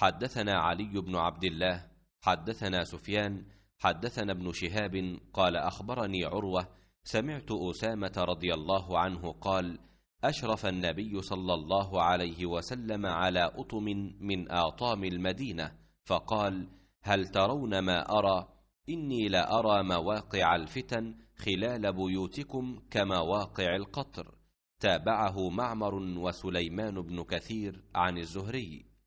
حدثنا علي بن عبد الله حدثنا سفيان حدثنا ابن شهاب قال اخبرني عروه سمعت اسامه رضي الله عنه قال اشرف النبي صلى الله عليه وسلم على اطم من اطام المدينه فقال هل ترون ما ارى اني لارى مواقع الفتن خلال بيوتكم كمواقع القطر تابعه معمر وسليمان بن كثير عن الزهري